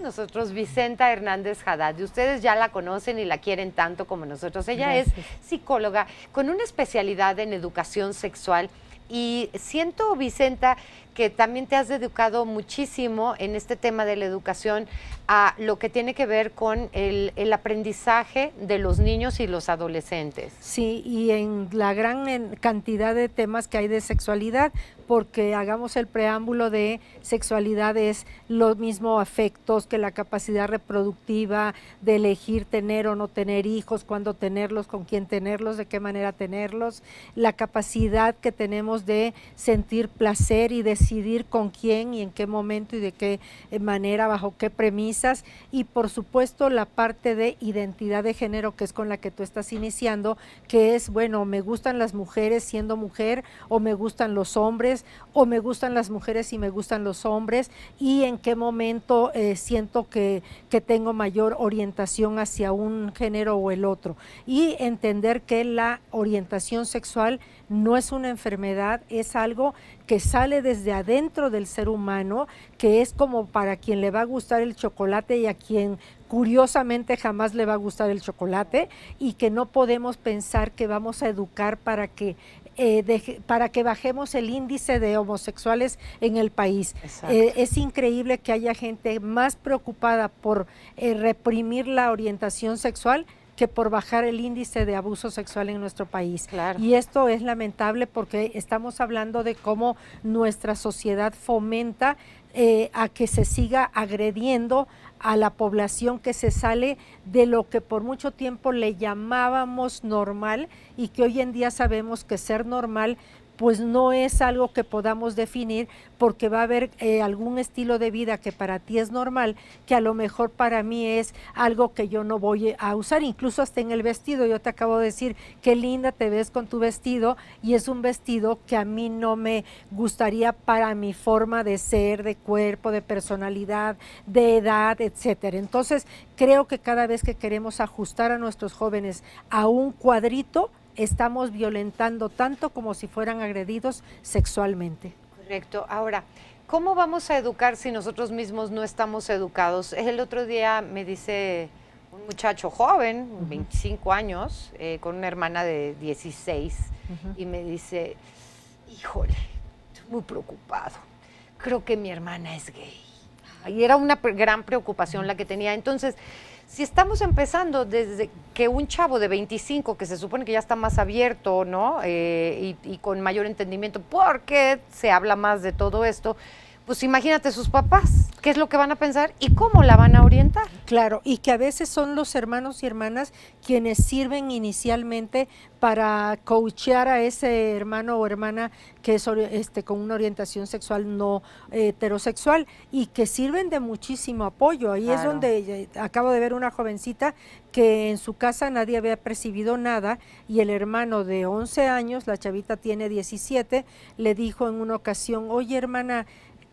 nosotros Vicenta Hernández Haddad. Ustedes ya la conocen y la quieren tanto como nosotros. Ella es psicóloga con una especialidad en educación sexual. Y siento, Vicenta, que también te has educado muchísimo en este tema de la educación a lo que tiene que ver con el, aprendizaje de los niños y los adolescentes. Sí, y en la gran cantidad de temas que hay de sexualidad, porque hagamos el preámbulo de sexualidad es lo mismo afectos que la capacidad reproductiva de elegir tener o no tener hijos, cuándo tenerlos, con quién tenerlos, de qué manera tenerlos, la capacidad que tenemos de sentir placer y de decidir con quién y en qué momento y de qué eh, manera, bajo qué premisas. Y por supuesto la parte de identidad de género, que es con la que tú estás iniciando, que es, bueno, me gustan las mujeres siendo mujer, o me gustan los hombres, o me gustan las mujeres y me gustan los hombres, y en qué momento eh, siento que, que tengo mayor orientación hacia un género o el otro. Y entender que la orientación sexual no es una enfermedad, es algo que sale desde adentro del ser humano, que es como para quien le va a gustar el chocolate y a quien curiosamente jamás le va a gustar el chocolate y que no podemos pensar que vamos a educar para que eh, para que bajemos el índice de homosexuales en el país. Eh, es increíble que haya gente más preocupada por eh, reprimir la orientación sexual que por bajar el índice de abuso sexual en nuestro país. Y esto es lamentable porque estamos hablando de cómo nuestra sociedad fomenta eh, a que se siga agrediendo a la población que se sale de lo que por mucho tiempo le llamábamos normal y que hoy en día sabemos que ser normal pues no es algo que podamos definir porque va a haber eh, algún estilo de vida que para ti es normal, que a lo mejor para mí es algo que yo no voy a usar, incluso hasta en el vestido. Yo te acabo de decir, qué linda te ves con tu vestido y es un vestido que a mí no me gustaría para mi forma de ser, de cuerpo, de personalidad, de edad, etcétera. Entonces, creo que cada vez que queremos ajustar a nuestros jóvenes a un cuadrito, estamos violentando tanto como si fueran agredidos sexualmente. Correcto. Ahora, ¿cómo vamos a educar si nosotros mismos no estamos educados? El otro día me dice un muchacho joven, 25 años, eh, con una hermana de 16, y me dice, híjole, estoy muy preocupado, creo que mi hermana es gay. Y era una gran preocupación la que tenía. Entonces, si estamos empezando desde que un chavo de 25, que se supone que ya está más abierto, ¿no? Eh, y, con mayor entendimiento, ¿por qué se habla más de todo esto, pues imagínate sus papás qué es lo que van a pensar y cómo la van a orientar. Claro, y que a veces son los hermanos y hermanas quienes sirven inicialmente para coachear a ese hermano o hermana que es este, con una orientación sexual no heterosexual y que sirven de muchísimo apoyo. Ahí es donde acabo de ver una jovencita que en su casa nadie había percibido nada y el hermano de 11 años, la chavita tiene 17, le dijo en una ocasión, oye hermana,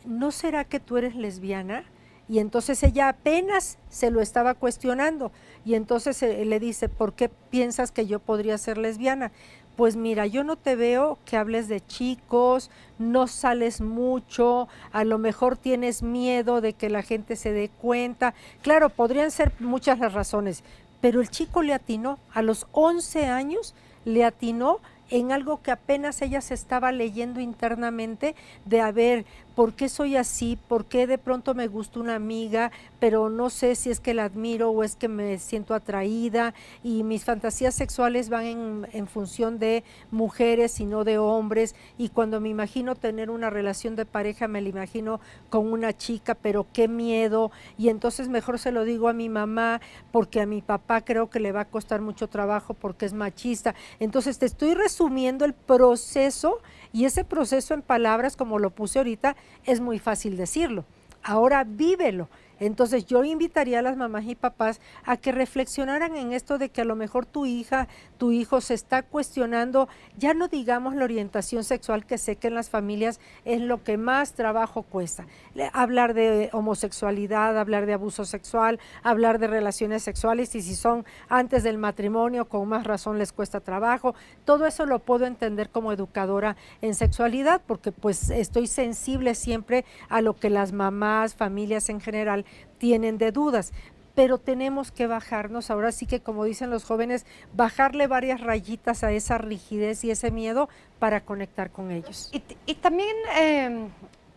¿no será que tú eres lesbiana? Y entonces ella apenas se lo estaba cuestionando. Y entonces eh, le dice, ¿por qué piensas que yo podría ser lesbiana? Pues mira, yo no te veo que hables de chicos, no sales mucho, a lo mejor tienes miedo de que la gente se dé cuenta. Claro, podrían ser muchas las razones, pero el chico le atinó, a los 11 años le atinó en algo que apenas ella se estaba leyendo internamente de haber ¿por qué soy así? ¿Por qué de pronto me gusta una amiga, pero no sé si es que la admiro o es que me siento atraída? Y mis fantasías sexuales van en, en función de mujeres y no de hombres. Y cuando me imagino tener una relación de pareja, me la imagino con una chica, pero qué miedo. Y entonces mejor se lo digo a mi mamá, porque a mi papá creo que le va a costar mucho trabajo porque es machista. Entonces te estoy resumiendo el proceso y ese proceso en palabras, como lo puse ahorita, es muy fácil decirlo. Ahora vívelo. Entonces yo invitaría a las mamás y papás a que reflexionaran en esto de que a lo mejor tu hija, tu hijo se está cuestionando, ya no digamos la orientación sexual que sé que en las familias es lo que más trabajo cuesta. Hablar de homosexualidad, hablar de abuso sexual, hablar de relaciones sexuales y si son antes del matrimonio, con más razón les cuesta trabajo. Todo eso lo puedo entender como educadora en sexualidad porque pues estoy sensible siempre a lo que las mamás, familias en general tienen de dudas. Pero tenemos que bajarnos, ahora sí que como dicen los jóvenes, bajarle varias rayitas a esa rigidez y ese miedo para conectar con ellos. Y, también em,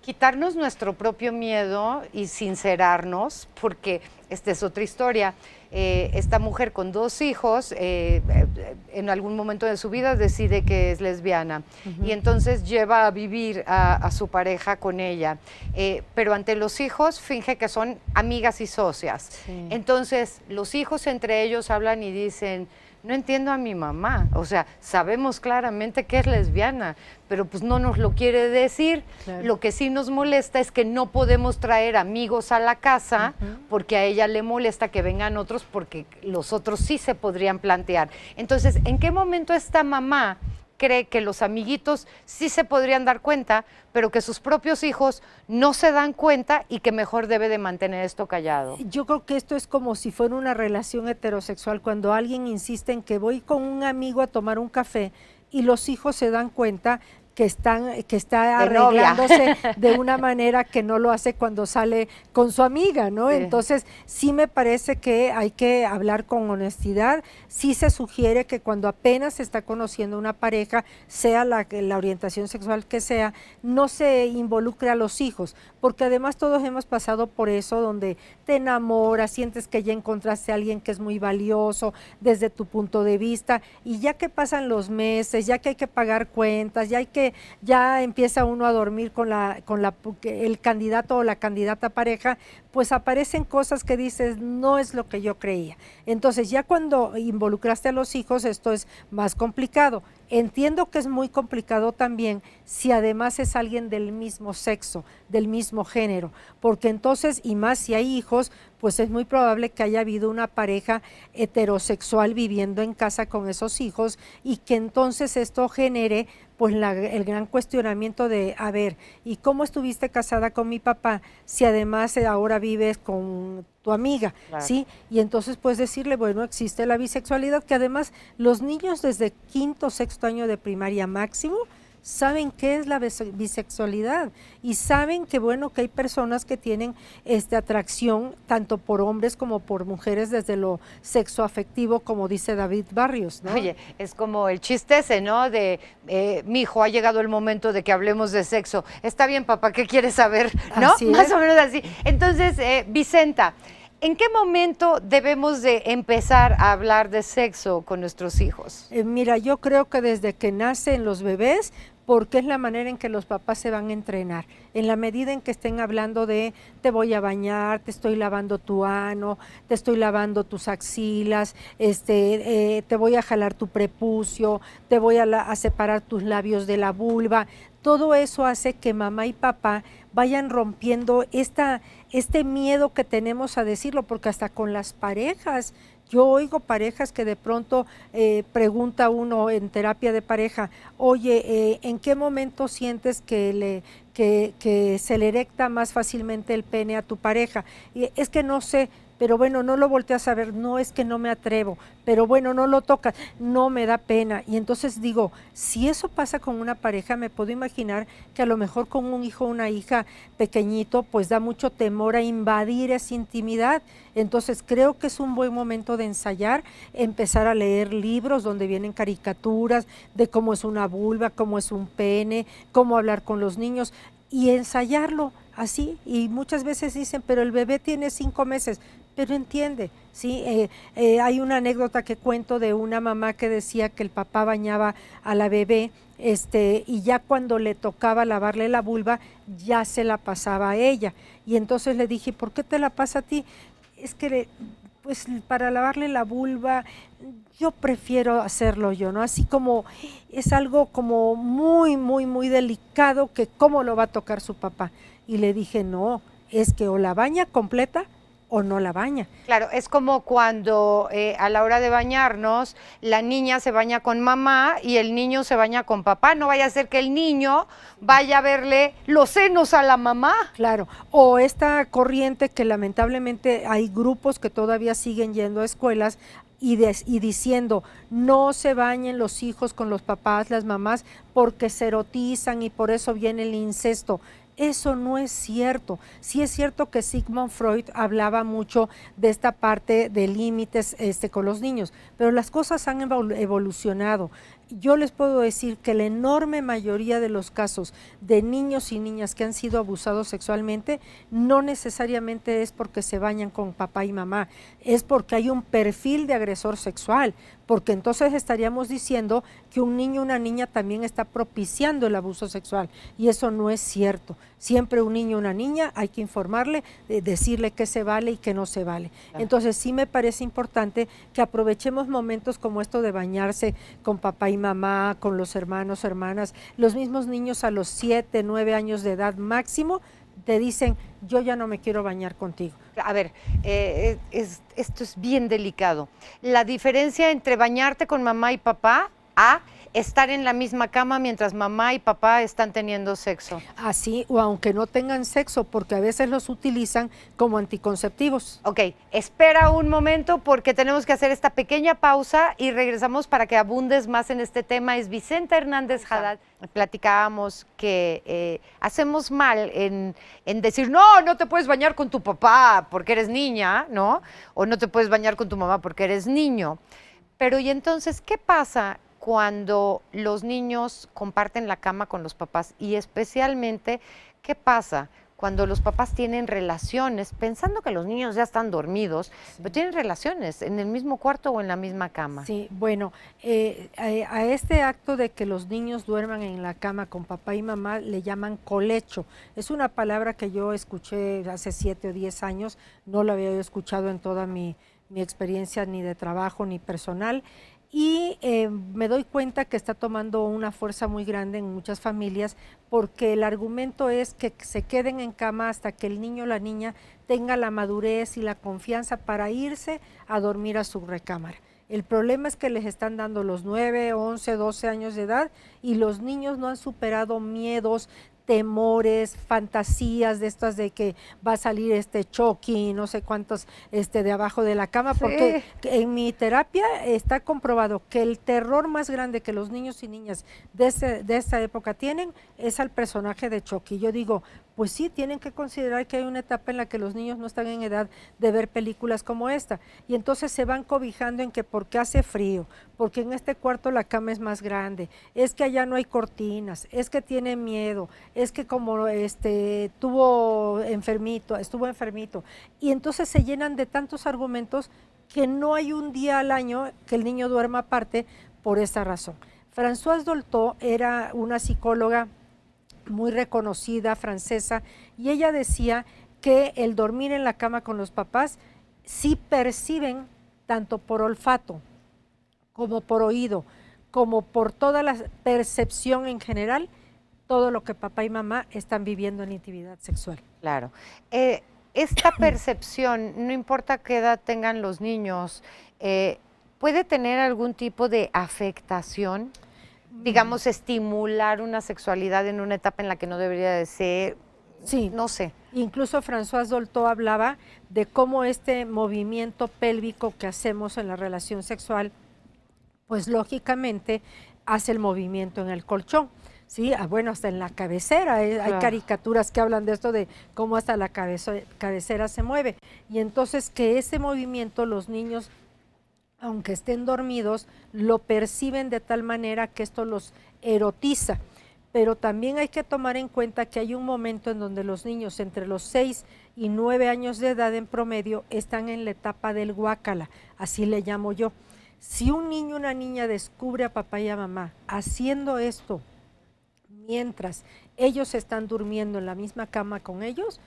quitarnos nuestro propio miedo y sincerarnos, porque esta es otra historia. Eh, esta mujer con dos hijos eh, eh, en algún momento de su vida decide que es lesbiana y entonces lleva a vivir a, su pareja con ella, pero ante los hijos finge que son amigas y socias. Entonces los hijos entre ellos hablan y dicen, no entiendo a mi mamá. O sea, sabemos claramente que es lesbiana, pero pues no nos lo quiere decir. Lo que sí nos molesta es que no podemos traer amigos a la casa porque a ella le molesta que vengan otros porque los otros sí se podrían plantear. Entonces, ¿en qué momento esta mamá cree que los amiguitos sí se podrían dar cuenta, pero que sus propios hijos no se dan cuenta y que mejor debe de mantener esto callado. Yo creo que esto es como si fuera una relación heterosexual, cuando alguien insiste en que voy con un amigo a tomar un café y los hijos se dan cuenta, que están que está arreglándose de una manera que no lo hace cuando sale con su amiga, ¿no? Entonces, sí me parece que hay que hablar con honestidad, sí se sugiere que cuando apenas se está conociendo una pareja, sea la orientación sexual que sea, no se involucre a los hijos, porque además todos hemos pasado por eso, donde te enamoras, sientes que ya encontraste a alguien que es muy valioso desde tu punto de vista, y ya que pasan los meses, ya que hay que pagar cuentas, ya hay que, ya empieza uno a dormir con la, con la el candidato o la candidata pareja, pues aparecen cosas que dices, no es lo que yo creía. Entonces, ya cuando involucraste a los hijos, esto es más complicado. Entiendo que es muy complicado también si además es alguien del mismo sexo, del mismo género, porque entonces, y más si hay hijos, pues es muy probable que haya habido una pareja heterosexual viviendo en casa con esos hijos y que entonces esto genere pues el gran cuestionamiento de, a ver, ¿y cómo estuviste casada con mi papá si además ahora vives con tu amiga, ¿sí? Y entonces puedes decirle, bueno, existe la bisexualidad, que además los niños desde quinto, sexto año de primaria máximo, saben qué es la bisexualidad y saben que bueno que hay personas que tienen esta atracción tanto por hombres como por mujeres desde lo sexo afectivo como dice David Barrios ¿no? oye es como el chiste ese no de eh, mi hijo ha llegado el momento de que hablemos de sexo está bien papá qué quieres saber no más o menos así entonces eh, Vicenta ¿En qué momento debemos de empezar a hablar de sexo con nuestros hijos? Eh, mira, yo creo que desde que nacen los bebés, porque es la manera en que los papás se van a entrenar. En la medida en que estén hablando de te voy a bañar, te estoy lavando tu ano, te estoy lavando tus axilas, este, eh, te voy a jalar tu prepucio, te voy a, separar tus labios de la vulva, todo eso hace que mamá y papá vayan rompiendo esta, este miedo que tenemos a decirlo, porque hasta con las parejas yo oigo parejas que de pronto eh, pregunta uno en terapia de pareja, oye, eh, ¿en qué momento sientes que le que, que se le erecta más fácilmente el pene a tu pareja? Y es que no sé, pero bueno, no lo volteas a saber, no es que no me atrevo, pero bueno, no lo tocas, no me da pena. Y entonces digo, si eso pasa con una pareja, me puedo imaginar que a lo mejor con un hijo o una hija pequeñito, pues da mucho temor a invadir esa intimidad. Entonces creo que es un buen momento de ensayar, empezar a leer libros donde vienen caricaturas de cómo es una vulva, cómo es un pene, cómo hablar con los niños y ensayarlo así. Y muchas veces dicen, pero el bebé tiene cinco meses pero entiende, ¿sí? Eh, eh, hay una anécdota que cuento de una mamá que decía que el papá bañaba a la bebé este, y ya cuando le tocaba lavarle la vulva, ya se la pasaba a ella. Y entonces le dije, ¿por qué te la pasa a ti? Es que pues para lavarle la vulva yo prefiero hacerlo yo, ¿no? Así como es algo como muy, muy, muy delicado que cómo lo va a tocar su papá. Y le dije, no, es que o la baña completa o no la baña. Claro, es como cuando eh, a la hora de bañarnos la niña se baña con mamá y el niño se baña con papá. No vaya a ser que el niño vaya a verle los senos a la mamá. Claro, o esta corriente que lamentablemente hay grupos que todavía siguen yendo a escuelas y, y, diciendo no se bañen los hijos con los papás, las mamás, porque se erotizan y por eso viene el incesto. Eso no es cierto. Sí es cierto que Sigmund Freud hablaba mucho de esta parte de límites este, con los niños, pero las cosas han evolucionado yo les puedo decir que la enorme mayoría de los casos de niños y niñas que han sido abusados sexualmente no necesariamente es porque se bañan con papá y mamá, es porque hay un perfil de agresor sexual, porque entonces estaríamos diciendo que un niño o una niña también está propiciando el abuso sexual y eso no es cierto. Siempre un niño o una niña hay que informarle, eh, decirle qué se vale y qué no se vale. Entonces sí me parece importante que aprovechemos momentos como esto de bañarse con papá y mamá, con los hermanos, hermanas, los mismos niños a los 7, 9 años de edad máximo, te dicen, yo ya no me quiero bañar contigo. A ver, eh, eh, esto es bien delicado. La diferencia entre bañarte con mamá y papá a estar en la misma cama mientras mamá y papá están teniendo sexo. Así, o aunque no tengan sexo, porque a veces los utilizan como anticonceptivos. Ok, espera un momento porque tenemos que hacer esta pequeña pausa y regresamos para que abundes más en este tema. Es Vicenta Hernández Haddad. Platicábamos que eh, hacemos mal en, en decir, no, no te puedes bañar con tu papá porque eres niña, ¿no? O no te puedes bañar con tu mamá porque eres niño. Pero y entonces, ¿qué pasa cuando los niños comparten la cama con los papás y especialmente qué pasa cuando los papás tienen relaciones, pensando que los niños ya están dormidos, pero tienen relaciones en el mismo cuarto o en la misma cama. Sí, bueno, eh, eh, a, este acto de que los niños duerman en la cama con papá y mamá le llaman colecho. Es una palabra que yo escuché hace siete o diez años, no la había escuchado en toda mi, mi experiencia ni de trabajo ni personal y eh, me doy cuenta que está tomando una fuerza muy grande en muchas familias porque el argumento es que se queden en cama hasta que el niño o la niña tenga la madurez y la confianza para irse a dormir a su recámara. El problema es que les están dando los 9, 11, 12 años de edad y los niños no han superado miedos, temores, fantasías de estas de que va a salir este Chucky, no sé cuántos, este de abajo de la cama, porque en mi terapia está comprobado que el terror más grande que los niños y niñas de, de esta época tienen es al personaje de Chucky. Yo digo, pues sí, tienen que considerar que hay una etapa en la que los niños no están en edad de ver películas como esta. Y entonces se van cobijando en que porque hace frío, porque en este cuarto la cama es más grande, es que allá no hay cortinas, es que tiene miedo, es que como este tuvo enfermito, estuvo enfermito. Y entonces se llenan de tantos argumentos que no hay un día al año que el niño duerma aparte por esa razón. Françoise Dolto era una psicóloga muy reconocida francesa, y ella decía que el dormir en la cama con los papás sí perciben tanto por olfato como por oído, como por toda la percepción en general, todo lo que papá y mamá están viviendo en intimidad sexual. Claro. Eh, esta percepción, no importa qué edad tengan los niños, eh, ¿puede tener algún tipo de afectación? digamos, estimular una sexualidad en una etapa en la que no debería de ser. Sí. No sé. Incluso François Dolto hablaba de cómo este movimiento pélvico que hacemos en la relación sexual, pues lógicamente hace el movimiento en el colchón. Sí, ah, bueno, hasta en la cabecera. Eh, hay, caricaturas que hablan de esto, de cómo hasta la cabecera se mueve. Y entonces que ese movimiento los niños aunque estén dormidos, lo perciben de tal manera que esto los erotiza. Pero también hay que tomar en cuenta que hay un momento en donde los niños entre los 6 y 9 años de edad en promedio están en la etapa del guácala, así le llamo yo. Si un niño o una niña descubre a papá y a mamá haciendo esto mientras ellos están durmiendo en la misma cama con ellos,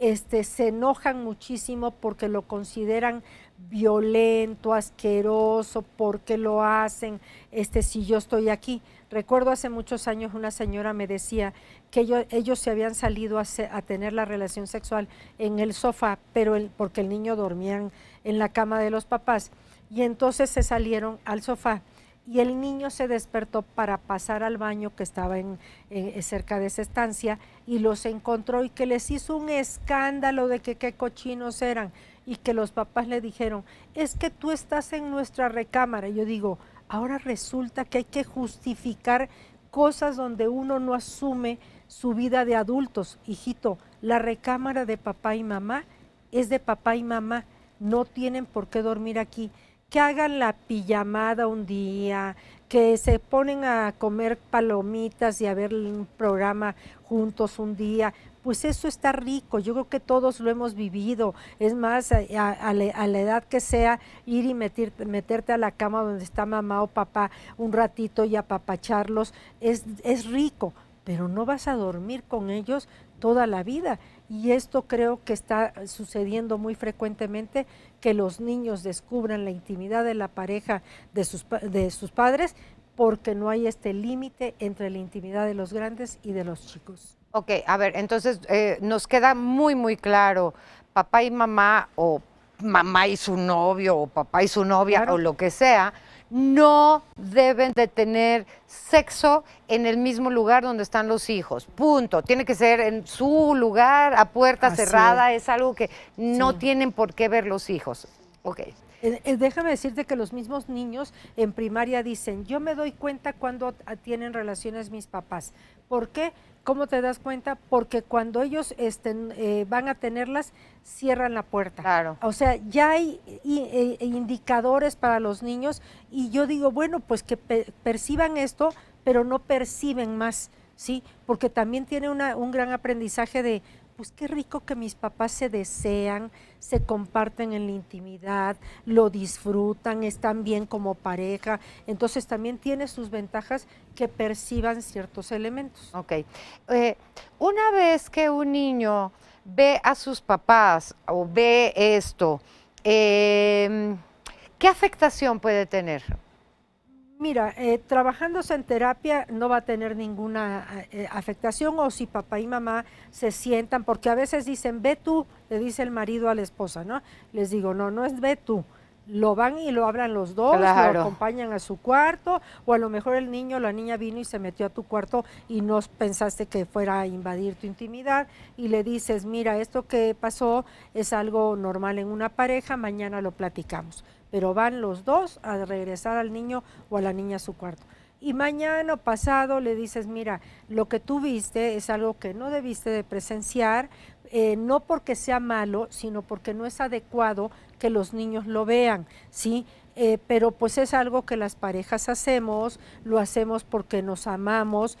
este, se enojan muchísimo porque lo consideran violento, asqueroso, porque lo hacen, este, si yo estoy aquí. Recuerdo hace muchos años una señora me decía que ellos, se habían salido a, tener la relación sexual en el sofá, pero porque el niño dormía en la cama de los papás, y entonces se salieron al sofá y el niño se despertó para pasar al baño que estaba en, eh, cerca de esa estancia y los encontró y que les hizo un escándalo de que qué cochinos eran y que los papás le dijeron, es que tú estás en nuestra recámara. Yo digo, ahora resulta que hay que justificar cosas donde uno no asume su vida de adultos. Hijito, la recámara de papá y mamá es de papá y mamá, no tienen por qué dormir aquí que hagan la pijamada un día, que se ponen a comer palomitas y a ver un programa juntos un día, pues eso está rico, yo creo que todos lo hemos vivido, es más, a, la, edad que sea, ir y meterte a la cama donde está mamá o papá un ratito y apapacharlos, es, es rico, pero no vas a dormir con ellos toda la vida y esto creo que está sucediendo muy frecuentemente, que los niños descubran la intimidad de la pareja de sus, de sus padres porque no hay este límite entre la intimidad de los grandes y de los chicos. Ok, a ver, entonces eh, nos queda muy, muy claro, papá y mamá o mamá y su novio o papá y su novia o lo que sea, no deben de tener sexo en el mismo lugar donde están los hijos. Punto. Tiene que ser en su lugar, a puerta cerrada. Es. algo que no tienen por qué ver los hijos. Ok. Eh, eh, déjame decirte que los mismos niños en primaria dicen, yo me doy cuenta cuando tienen relaciones mis papás. ¿Por qué? ¿Cómo te das cuenta? Porque cuando ellos estén, eh, van a tenerlas, cierran la puerta. Claro. O sea, ya hay e, e indicadores para los niños y yo digo, bueno, pues que perciban esto, pero no perciben más, ¿sí? Porque también tiene una, un gran aprendizaje de, pues qué rico que mis papás se desean, se comparten en la intimidad, lo disfrutan, están bien como pareja. Entonces también tiene sus ventajas que perciban ciertos elementos. Ok. Eh, una vez que un niño ve a sus papás o ve esto, em, ¿qué afectación puede tener? Mira, eh, trabajándose en terapia no va a tener ninguna eh, afectación o si papá y mamá se sientan, porque a veces dicen, ve tú, le dice el marido a la esposa, ¿no? Les digo, no, no es ve tú. Lo van y lo abran los dos, lo acompañan a su cuarto, o a lo mejor el niño o la niña vino y se metió a tu cuarto y no pensaste que fuera a invadir tu intimidad, y le dices, mira, esto que pasó es algo normal en una pareja, mañana lo platicamos pero van los dos a regresar al niño o a la niña a su cuarto. Y mañana o pasado le dices, mira, lo que tú viste es algo que no debiste de presenciar, eh, no porque sea malo, sino porque no es adecuado que los niños lo vean, ¿sí? Eh, pero pues es algo que las parejas hacemos, lo hacemos porque nos amamos.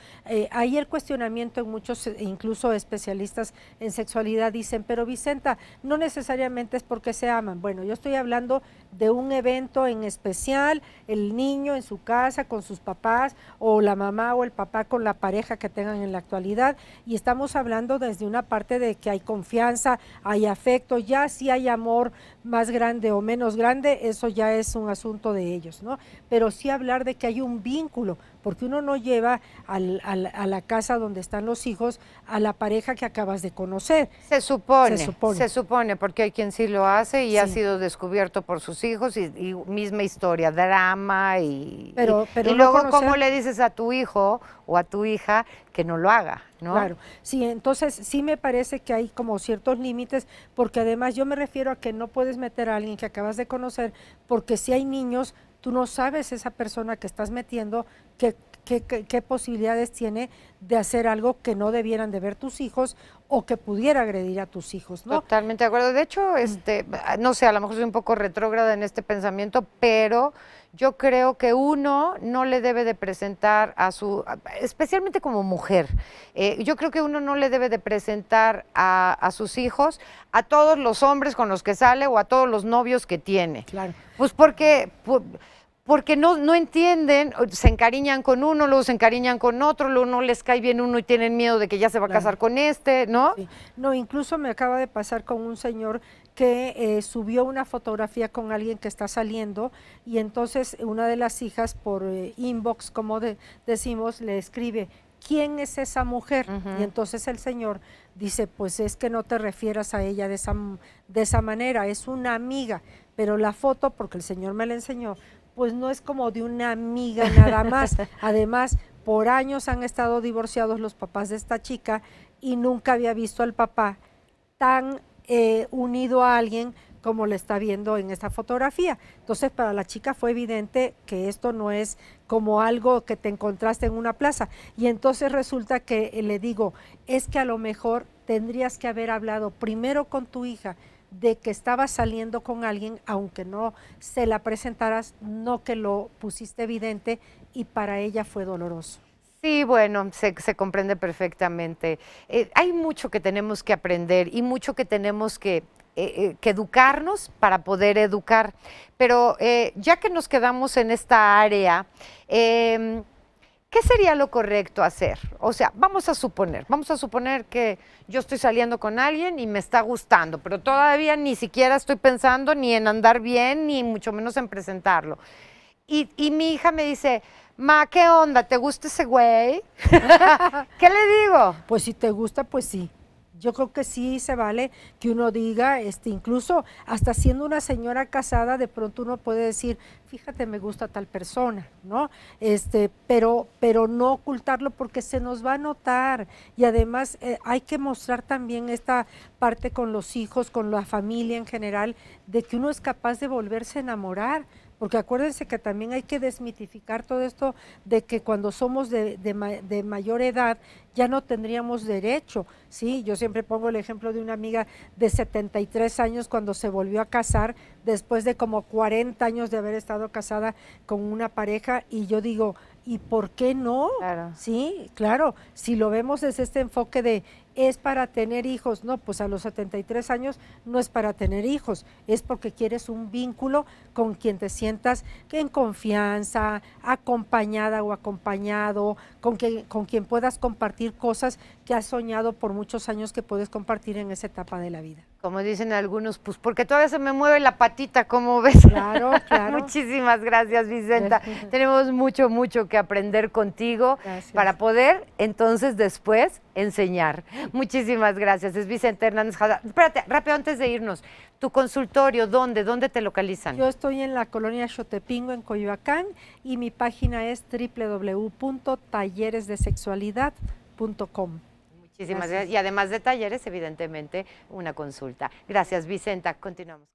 hay eh, el cuestionamiento en muchos, e incluso especialistas en sexualidad dicen, pero Vicenta, no necesariamente es porque se aman. Bueno, yo estoy hablando de un evento en especial, el niño en su casa con sus papás o la mamá o el papá con la pareja que tengan en la actualidad y estamos hablando desde una parte de que hay confianza, hay afecto, ya si hay amor más grande o menos grande, eso ya es un asunto de ellos, ¿no? Pero sí hablar de que hay un vínculo, porque uno no lleva a la casa donde están los hijos a la pareja que acabas de conocer. Se supone, se supone, porque hay quien sí lo hace y ha sido descubierto por sus hijos y, misma historia, drama y... Pero, pero y, luego, ¿cómo le dices a tu hijo o a tu hija que no lo haga? Claro, sí, entonces sí me parece que hay como ciertos límites, porque además yo me refiero a que no puedes meter a alguien que acabas de conocer, porque si hay niños, tú no sabes esa persona que estás metiendo, que qué, posibilidades tiene de hacer algo que no debieran de ver tus hijos o que pudiera agredir a tus hijos, Totalmente de acuerdo. De hecho, mm. este, no sé, a lo mejor soy un poco retrógrada en este pensamiento, pero yo creo que uno no le debe de presentar a su, especialmente como mujer, eh, yo creo que uno no le debe de presentar a, sus hijos a todos los hombres con los que sale o a todos los novios que tiene. Claro. Pues porque porque no, no entienden, se encariñan con uno, luego se encariñan con otro, luego no les cae bien uno y tienen miedo de que ya se va a casar con este, ¿no? No, incluso me acaba de pasar con un señor que eh, subió una fotografía con alguien que está saliendo y entonces una de las hijas por eh, inbox, como de, decimos, le escribe, ¿quién es esa mujer? Y entonces el señor dice, pues es que no te refieras a ella de esa, de esa manera, es una amiga, pero la foto, porque el señor me la enseñó, pues no es como de una amiga nada más. Además, por años han estado divorciados los papás de esta chica y nunca había visto al papá tan eh, unido a alguien como le está viendo en esta fotografía. Entonces, para la chica fue evidente que esto no es como algo que te encontraste en una plaza. Y entonces resulta que eh, le digo, es que a lo mejor tendrías que haber hablado primero con tu hija de que estabas saliendo con alguien, aunque no se la presentaras, no que lo pusiste evidente y para ella fue doloroso. Sí, bueno, se, comprende perfectamente. Eh, hay mucho que tenemos que aprender y mucho que tenemos que, eh, eh, educarnos para poder educar. Pero ya que nos quedamos en esta área, em, ¿qué sería lo correcto hacer? O sea, vamos a suponer, vamos a suponer que yo estoy saliendo con alguien y me está gustando, pero todavía ni siquiera estoy pensando ni en andar bien, ni mucho menos en presentarlo. Y, mi hija me dice, ma, ¿qué onda? ¿Te gusta ese güey? ¿Qué le digo? Pues si te gusta, pues sí. Yo creo que sí se vale que uno diga, este, incluso hasta siendo una señora casada, de pronto uno puede decir, fíjate, me gusta tal persona, ¿no? Este, pero, pero no ocultarlo porque se nos va a notar. Y además eh, hay que mostrar también esta parte con los hijos, con la familia en general, de que uno es capaz de volverse a enamorar porque acuérdense que también hay que desmitificar todo esto de que cuando somos de, mayor edad ya no tendríamos derecho, ¿sí? Yo siempre pongo el ejemplo de una amiga de 73 años cuando se volvió a casar después de como 40 años de haber estado casada con una pareja y yo digo, ¿y por qué no? Claro. Sí, claro, si lo vemos es este enfoque de es para tener hijos. No, pues a los 73 años no es para tener hijos, es porque quieres un vínculo con quien te sientas en confianza, acompañada o acompañado, con quien, con quien puedas compartir cosas ya has soñado por muchos años que puedes compartir en esa etapa de la vida. Como dicen algunos, pues porque todavía se me mueve la patita, ¿cómo ves? Claro, claro. Muchísimas gracias, Vicenta. Tenemos mucho, mucho que aprender contigo para poder entonces después enseñar. Muchísimas gracias. Es Vicenta Hernández Jada. Espérate, rápido antes de irnos. ¿Tu consultorio dónde? ¿Dónde te localizan? Yo estoy en la colonia Xotepingo, en Coyoacán, y mi página es www.talleresdesexualidad.com. Y además de talleres, evidentemente, una consulta. Gracias, Vicenta. Continuamos.